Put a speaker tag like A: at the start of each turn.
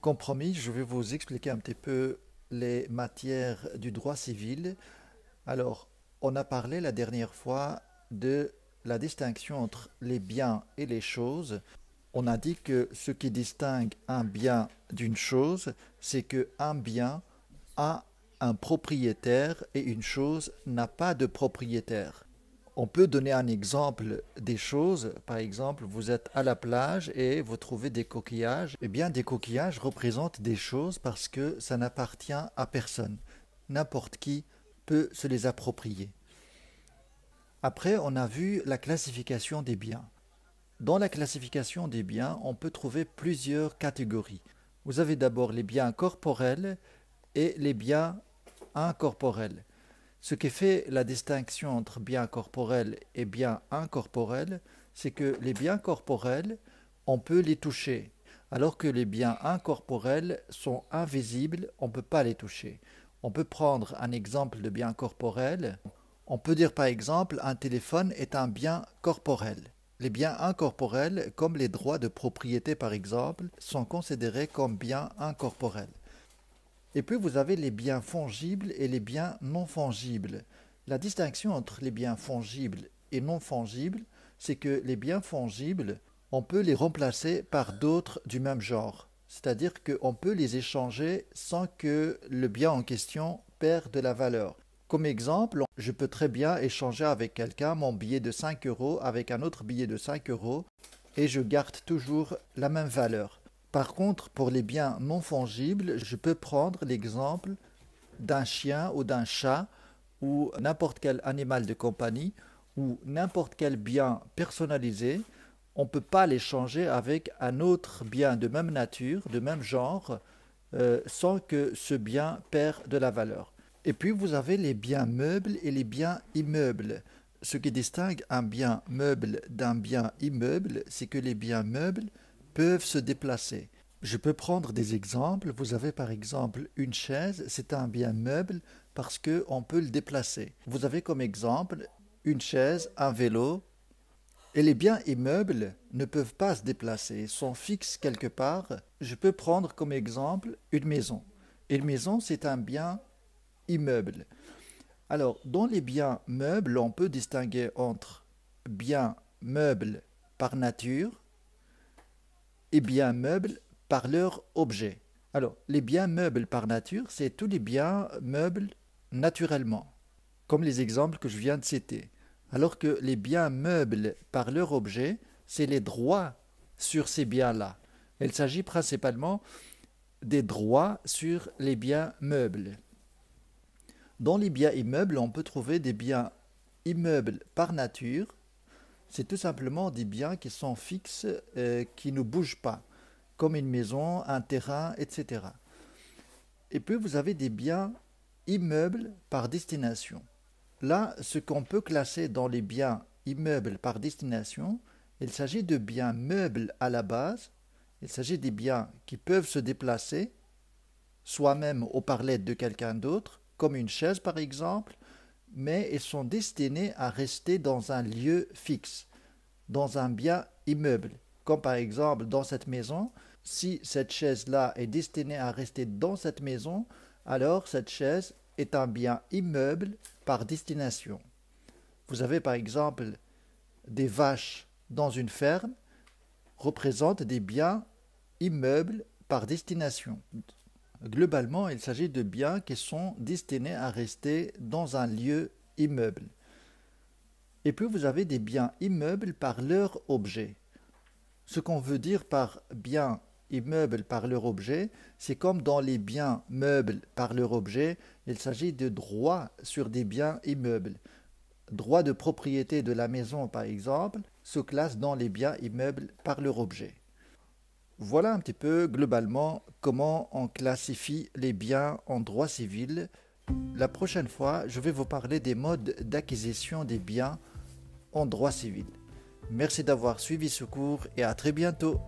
A: Compromis, je vais vous expliquer un petit peu les matières du droit civil. Alors, on a parlé la dernière fois de la distinction entre les biens et les choses. On a dit que ce qui distingue un bien d'une chose, c'est que un bien a un propriétaire et une chose n'a pas de propriétaire. On peut donner un exemple des choses. Par exemple, vous êtes à la plage et vous trouvez des coquillages. Eh bien, des coquillages représentent des choses parce que ça n'appartient à personne. N'importe qui peut se les approprier. Après, on a vu la classification des biens. Dans la classification des biens, on peut trouver plusieurs catégories. Vous avez d'abord les biens corporels et les biens incorporels. Ce qui fait la distinction entre biens corporels et biens incorporels, c'est que les biens corporels, on peut les toucher, alors que les biens incorporels sont invisibles, on ne peut pas les toucher. On peut prendre un exemple de bien corporel. On peut dire par exemple un téléphone est un bien corporel. Les biens incorporels, comme les droits de propriété par exemple, sont considérés comme biens incorporels. Et puis vous avez les biens fongibles et les biens non fongibles. La distinction entre les biens fongibles et non fongibles, c'est que les biens fongibles, on peut les remplacer par d'autres du même genre. C'est-à-dire qu'on peut les échanger sans que le bien en question perde de la valeur. Comme exemple, je peux très bien échanger avec quelqu'un mon billet de 5 euros avec un autre billet de 5 euros et je garde toujours la même valeur. Par contre, pour les biens non fongibles, je peux prendre l'exemple d'un chien ou d'un chat ou n'importe quel animal de compagnie ou n'importe quel bien personnalisé. On ne peut pas l'échanger avec un autre bien de même nature, de même genre, euh, sans que ce bien perde de la valeur. Et puis vous avez les biens meubles et les biens immeubles. Ce qui distingue un bien meuble d'un bien immeuble, c'est que les biens meubles se déplacer. Je peux prendre des exemples. Vous avez par exemple une chaise, c'est un bien meuble parce qu'on peut le déplacer. Vous avez comme exemple une chaise, un vélo, et les biens immeubles ne peuvent pas se déplacer, sont fixes quelque part. Je peux prendre comme exemple une maison. Une maison, c'est un bien immeuble. Alors, dans les biens meubles, on peut distinguer entre biens meubles par nature, et biens meubles par leur objet. Alors, les biens meubles par nature, c'est tous les biens meubles naturellement, comme les exemples que je viens de citer. Alors que les biens meubles par leur objet, c'est les droits sur ces biens-là. Il s'agit principalement des droits sur les biens meubles. Dans les biens immeubles, on peut trouver des biens immeubles par nature c'est tout simplement des biens qui sont fixes, euh, qui ne bougent pas, comme une maison, un terrain, etc. Et puis vous avez des biens immeubles par destination. Là, ce qu'on peut classer dans les biens immeubles par destination, il s'agit de biens meubles à la base, il s'agit des biens qui peuvent se déplacer soi-même ou par l'aide de quelqu'un d'autre, comme une chaise par exemple, mais ils sont destinés à rester dans un lieu fixe, dans un bien immeuble. Comme par exemple dans cette maison, si cette chaise-là est destinée à rester dans cette maison, alors cette chaise est un bien immeuble par destination. Vous avez par exemple des vaches dans une ferme représentent des biens immeubles par destination. Globalement, il s'agit de biens qui sont destinés à rester dans un lieu immeuble. Et puis vous avez des biens immeubles par leur objet. Ce qu'on veut dire par biens immeubles par leur objet, c'est comme dans les biens meubles par leur objet, il s'agit de droits sur des biens immeubles. Droits de propriété de la maison, par exemple, se classent dans les biens immeubles par leur objet. Voilà un petit peu globalement comment on classifie les biens en droit civil. La prochaine fois, je vais vous parler des modes d'acquisition des biens en droit civil. Merci d'avoir suivi ce cours et à très bientôt.